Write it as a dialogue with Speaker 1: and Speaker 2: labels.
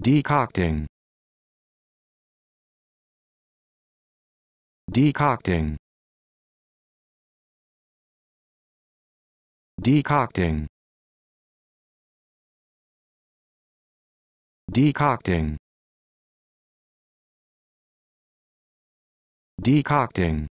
Speaker 1: Decocting. Decocting. Decocting. Decocting. Decocting.